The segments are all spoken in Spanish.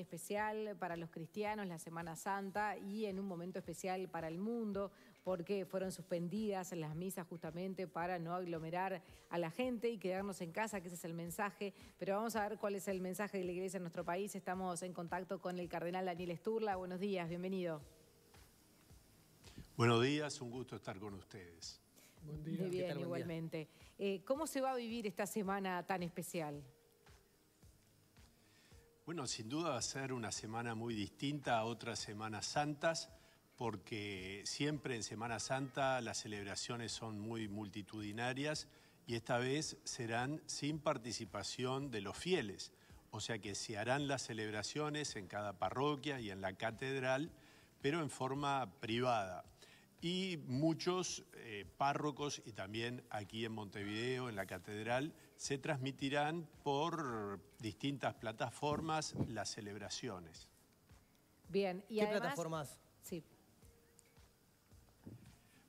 especial para los cristianos, la Semana Santa, y en un momento especial para el mundo, porque fueron suspendidas las misas justamente para no aglomerar a la gente y quedarnos en casa, que ese es el mensaje. Pero vamos a ver cuál es el mensaje de la Iglesia en nuestro país. Estamos en contacto con el cardenal Daniel Sturla. Buenos días, bienvenido. Buenos días, un gusto estar con ustedes. Buen Muy bien, igualmente. Eh, ¿Cómo se va a vivir esta semana tan especial? Bueno, sin duda va a ser una semana muy distinta a otras Semanas Santas, porque siempre en Semana Santa las celebraciones son muy multitudinarias y esta vez serán sin participación de los fieles. O sea que se harán las celebraciones en cada parroquia y en la catedral, pero en forma privada y muchos eh, párrocos y también aquí en Montevideo, en la catedral, se transmitirán por distintas plataformas las celebraciones. Bien, y ¿Qué plataformas? Sí.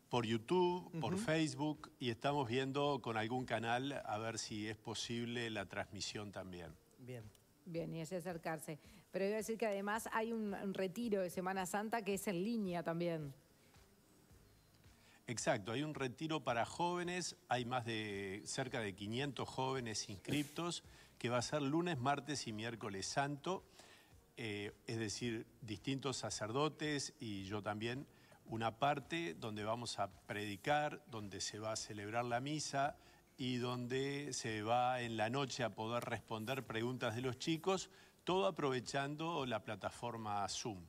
Por YouTube, por Facebook y estamos viendo con algún canal a ver si es posible la transmisión también. Bien. Bien, y es acercarse. Pero iba a decir que además hay un retiro de Semana Santa que es en línea también. Exacto, hay un retiro para jóvenes, hay más de cerca de 500 jóvenes inscriptos, que va a ser lunes, martes y miércoles santo, eh, es decir, distintos sacerdotes y yo también, una parte donde vamos a predicar, donde se va a celebrar la misa y donde se va en la noche a poder responder preguntas de los chicos, todo aprovechando la plataforma Zoom.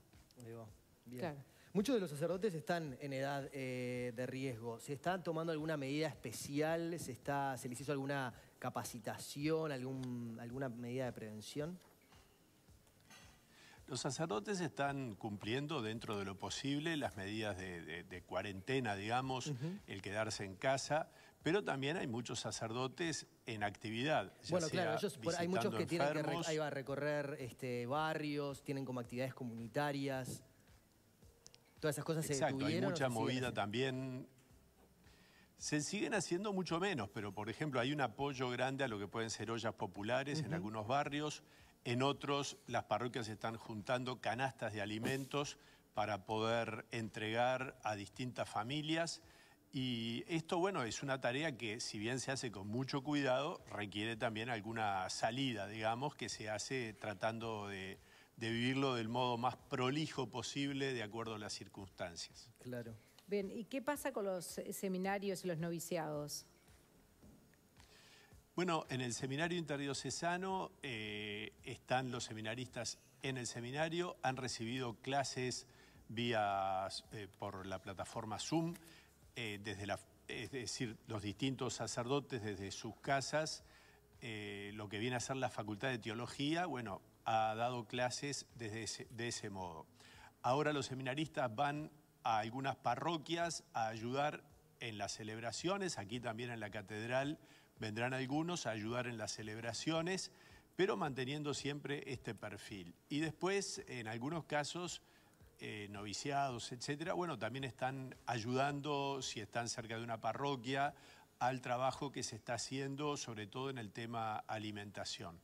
Bien. Muchos de los sacerdotes están en edad eh, de riesgo. ¿Se están tomando alguna medida especial? ¿Se, está, ¿Se les hizo alguna capacitación, alguna medida de prevención? Los sacerdotes están cumpliendo dentro de lo posible las medidas de, cuarentena, digamos, el quedarse en casa, pero también hay muchos sacerdotes en actividad. bueno, claro, ellos, hay muchos que tienen que recorrer este, barrios, tienen como actividades comunitarias todas esas cosas Exacto, se detuvieron. Hay mucha movida también. Se siguen haciendo mucho menos, pero por ejemplo hay un apoyo grande a lo que pueden ser ollas populares en algunos barrios. En otros, las parroquias están juntando canastas de alimentos para poder entregar a distintas familias. Y esto, bueno, es una tarea que, si bien se hace con mucho cuidado, requiere también alguna salida, digamos, que se hace tratando de, de vivirlo del modo más prolijo posible de acuerdo a las circunstancias. Claro. Bien, ¿y qué pasa con los seminarios y los noviciados? Bueno, en el seminario interdiocesano eh, están los seminaristas en el seminario, han recibido clases vía eh, por la plataforma Zoom, eh, desde la, es decir, los distintos sacerdotes desde sus casas, lo que viene a ser la Facultad de Teología, bueno, ha dado clases desde de ese modo. Ahora los seminaristas van a algunas parroquias a ayudar en las celebraciones, aquí también en la catedral vendrán algunos a ayudar en las celebraciones, pero manteniendo siempre este perfil. Y después, en algunos casos, eh, noviciados, etcétera, bueno, también están ayudando, si están cerca de una parroquia, al trabajo que se está haciendo, sobre todo en el tema alimentación.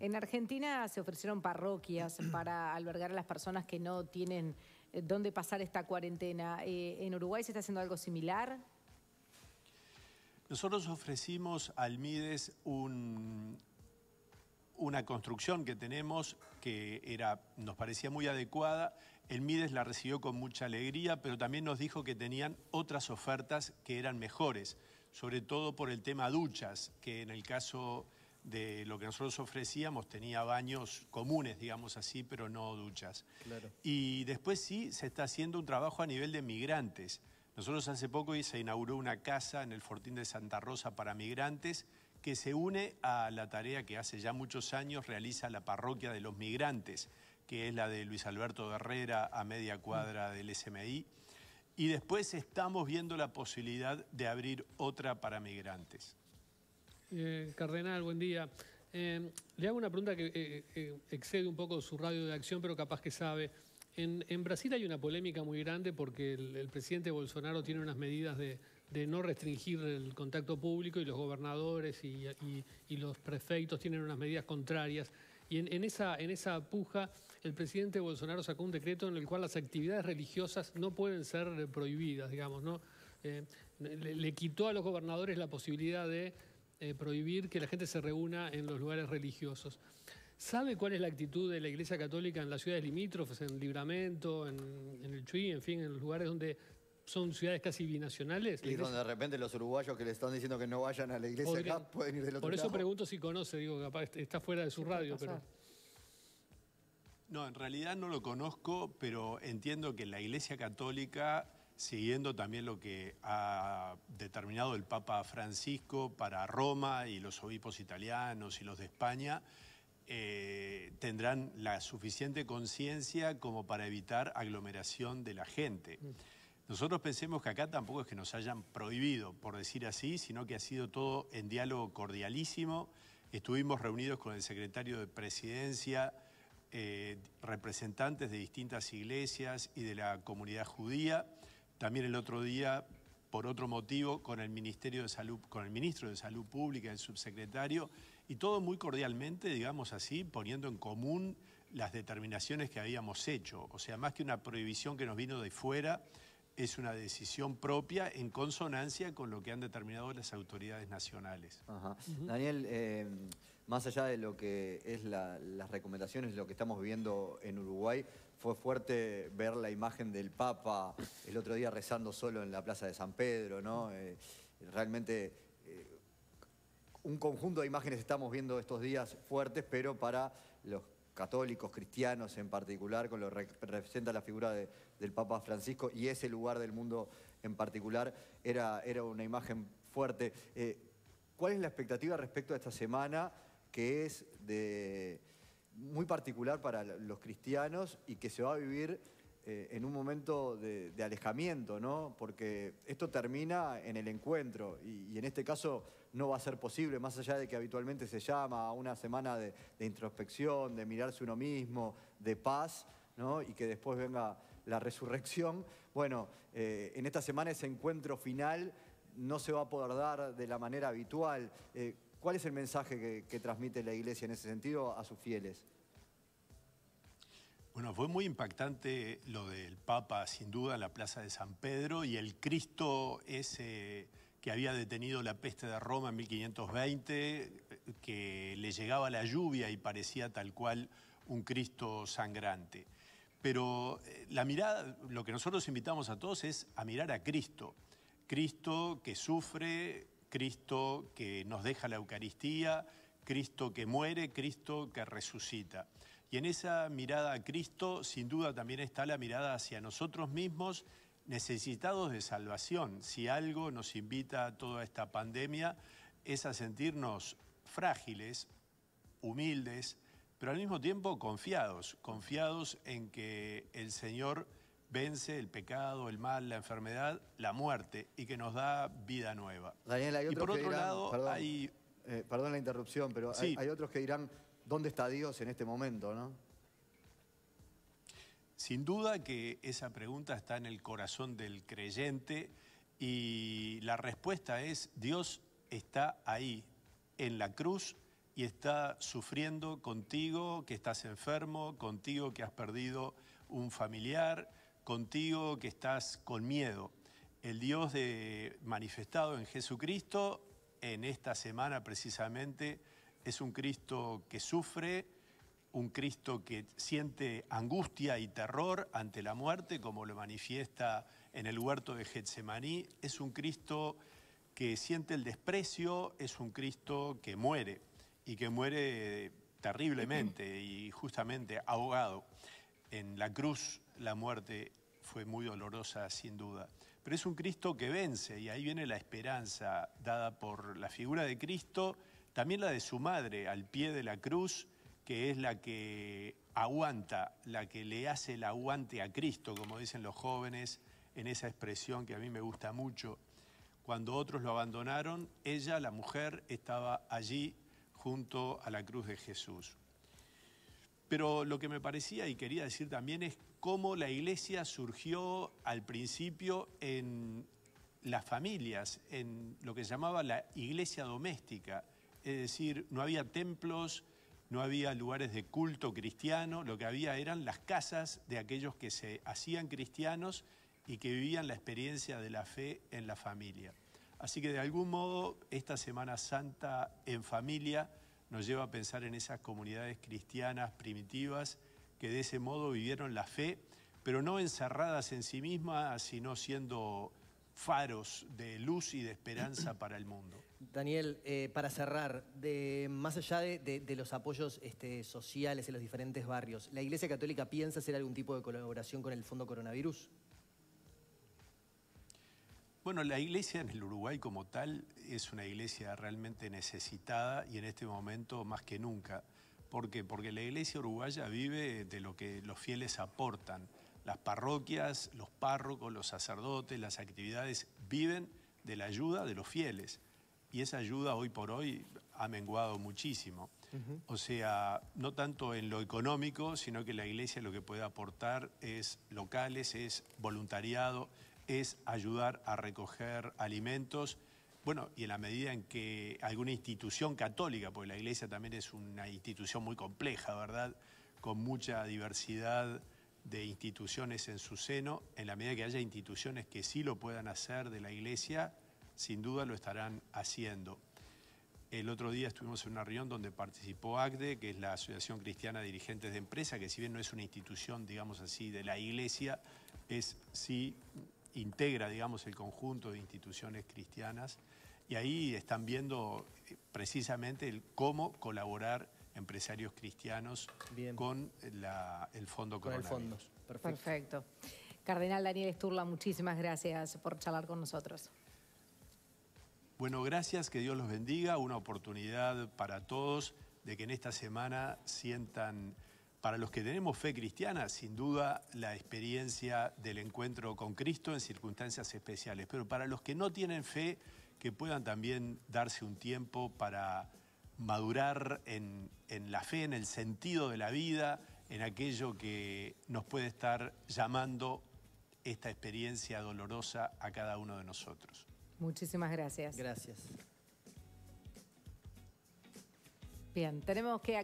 En Argentina se ofrecieron parroquias para albergar a las personas que no tienen eh, dónde pasar esta cuarentena. Eh, ¿En Uruguay se está haciendo algo similar? Nosotros ofrecimos al MIDES un, una construcción que tenemos que era, nos parecía muy adecuada. El MIDES la recibió con mucha alegría, pero también nos dijo que tenían otras ofertas que eran mejores, sobre todo por el tema duchas, que en el caso de lo que nosotros ofrecíamos tenía baños comunes, digamos así, pero no duchas. Y después sí se está haciendo un trabajo a nivel de migrantes. Nosotros hace poco se inauguró una casa en el Fortín de Santa Rosa para migrantes que se une a la tarea que hace ya muchos años realiza la parroquia de los migrantes, que es la de Luis Alberto Herrera a media cuadra del SMI. Y después estamos viendo la posibilidad de abrir otra para migrantes. Eh, Cardenal, buen día. Eh, le hago una pregunta que eh, excede un poco su radio de acción, pero capaz que sabe. En, Brasil hay una polémica muy grande porque el, presidente Bolsonaro tiene unas medidas de, no restringir el contacto público y los gobernadores y, los prefectos tienen unas medidas contrarias. Y en, esa, en esa puja, el presidente Bolsonaro sacó un decreto en el cual las actividades religiosas no pueden ser prohibidas, digamos, ¿no? le, quitó a los gobernadores la posibilidad de eh, prohibir que la gente se reúna en los lugares religiosos. ¿Sabe cuál es la actitud de la Iglesia Católica en las ciudades limítrofes, en Libramento, en, el Chuy, en fin, en los lugares donde son ciudades casi binacionales. Y donde de repente los uruguayos que le están diciendo que no vayan a la iglesia pueden ir del otro Por eso pregunto si conoce, digo, capaz está fuera de su radio, pero... No, en realidad no lo conozco, pero entiendo que la iglesia católica siguiendo también lo que ha determinado el Papa Francisco para Roma y los obispos italianos y los de España, eh, tendrán la suficiente conciencia como para evitar aglomeración de la gente. Mm. Nosotros pensemos que acá tampoco es que nos hayan prohibido, por decir así, sino que ha sido todo en diálogo cordialísimo. Estuvimos reunidos con el secretario de Presidencia, eh, representantes de distintas iglesias y de la comunidad judía también el otro día, por otro motivo, con el Ministerio de Salud, con el ministro de Salud Pública, el subsecretario, y todo muy cordialmente, digamos así, poniendo en común las determinaciones que habíamos hecho. O sea, más que una prohibición que nos vino de fuera, es una decisión propia en consonancia con lo que han determinado las autoridades nacionales. Daniel, em, más allá de lo que es las recomendaciones, lo que estamos viendo en Uruguay, fue fuerte ver la imagen del Papa el otro día rezando solo en la Plaza de San Pedro, ¿no? Eh, realmente eh, un conjunto de imágenes estamos viendo estos días fuertes, pero para los católicos, cristianos en particular, con lo que representa la figura del Papa Francisco y ese lugar del mundo en particular, era, era una imagen fuerte. Eh, ¿Cuál es la expectativa respecto a esta semana que es de muy particular para los cristianos y que se va a vivir eh, en un momento de, alejamiento, ¿no? Porque esto termina en el encuentro y, en este caso no va a ser posible, más allá de que habitualmente se llama a una semana de, introspección, de mirarse uno mismo, de paz, Y que después venga la resurrección. Bueno, eh, en esta semana ese encuentro final no se va a poder dar de la manera habitual. Eh, ¿Cuál es el mensaje que, transmite la iglesia en ese sentido a sus fieles? Bueno, fue muy impactante lo del Papa, sin duda, en la Plaza de San Pedro y el Cristo ese que había detenido la peste de Roma en 1520, que le llegaba la lluvia y parecía tal cual un Cristo sangrante. Pero eh, la mirada, lo que nosotros invitamos a todos es a mirar a Cristo. Cristo que sufre, Cristo que nos deja la Eucaristía, Cristo que muere, Cristo que resucita. Y en esa mirada a Cristo, sin duda, también está la mirada hacia nosotros mismos, necesitados de salvación. Si algo nos invita a toda esta pandemia, es a sentirnos frágiles, humildes, pero al mismo tiempo confiados, confiados en que el Señor vence el pecado, el mal, la enfermedad, la muerte y que nos da vida nueva. Daniel, hay otros por otro dirán, lado, hay... Eh, perdón la interrupción, pero hay, otros que dirán, ¿dónde está Dios en este momento? ¿no? Sin duda que esa pregunta está en el corazón del creyente y la respuesta es, Dios está ahí, en la cruz, y está sufriendo contigo que estás enfermo, contigo que has perdido un familiar, contigo que estás con miedo. El Dios manifestado en Jesucristo, en esta semana precisamente, es un Cristo que sufre, un Cristo que siente angustia y terror ante la muerte, como lo manifiesta en el huerto de Getsemaní, es un Cristo que siente el desprecio, es un Cristo que muere y que muere terriblemente y justamente ahogado en la cruz la muerte fue muy dolorosa, sin duda. Pero es un Cristo que vence y ahí viene la esperanza dada por la figura de Cristo, también la de su madre al pie de la cruz, que es la que aguanta, la que le hace el aguante a Cristo, como dicen los jóvenes en esa expresión que a mí me gusta mucho. Cuando otros lo abandonaron, ella, la mujer, estaba allí junto a la cruz de Jesús. Pero lo que me parecía y quería decir también es cómo la iglesia surgió al principio en las familias, en lo que se llamaba la iglesia doméstica. Es decir, no había templos, no había lugares de culto cristiano, lo que había eran las casas de aquellos que se hacían cristianos y que vivían la experiencia de la fe en la familia. Así que de algún modo esta Semana Santa en familia nos lleva a pensar en esas comunidades cristianas primitivas que de ese modo vivieron la fe, pero no encerradas en sí mismas, sino siendo faros de luz y de esperanza para el mundo. Daniel, eh, para cerrar, de, más allá de, los apoyos este, sociales en los diferentes barrios, ¿la Iglesia Católica piensa hacer algún tipo de colaboración con el Fondo Coronavirus? Bueno, la iglesia en el Uruguay como tal es una iglesia realmente necesitada y en este momento más que nunca. ¿Por qué? Porque la iglesia uruguaya vive de lo que los fieles aportan. Las parroquias, los párrocos, los sacerdotes, las actividades viven de la ayuda de los fieles. Y esa ayuda hoy por hoy ha menguado muchísimo. O sea, no tanto en lo económico, sino que la iglesia lo que puede aportar es locales, es voluntariado, es ayudar a recoger alimentos. Bueno, y en la medida en que alguna institución católica, porque la iglesia también es una institución muy compleja, ¿verdad? Con mucha diversidad de instituciones en su seno, en la medida que haya instituciones que sí lo puedan hacer de la iglesia, sin duda lo estarán haciendo. El otro día estuvimos en una reunión donde participó ACDE, que es la Asociación Cristiana de Dirigentes de Empresa, que si bien no es una institución, digamos así, de la iglesia, es sí integra, digamos, el conjunto de instituciones cristianas y ahí están viendo eh, precisamente el cómo colaborar empresarios cristianos con el Fondo con El fondo. Perfecto. Perfecto. Cardenal Daniel Esturla, muchísimas gracias por charlar con nosotros. Bueno, gracias, que Dios los bendiga, una oportunidad para todos de que en esta semana sientan para los que tenemos fe cristiana, sin duda la experiencia del encuentro con Cristo en circunstancias especiales, pero para los que no tienen fe, que puedan también darse un tiempo para madurar en, la fe, en el sentido de la vida, en aquello que nos puede estar llamando esta experiencia dolorosa a cada uno de nosotros. Muchísimas gracias. Gracias. Bien, tenemos que...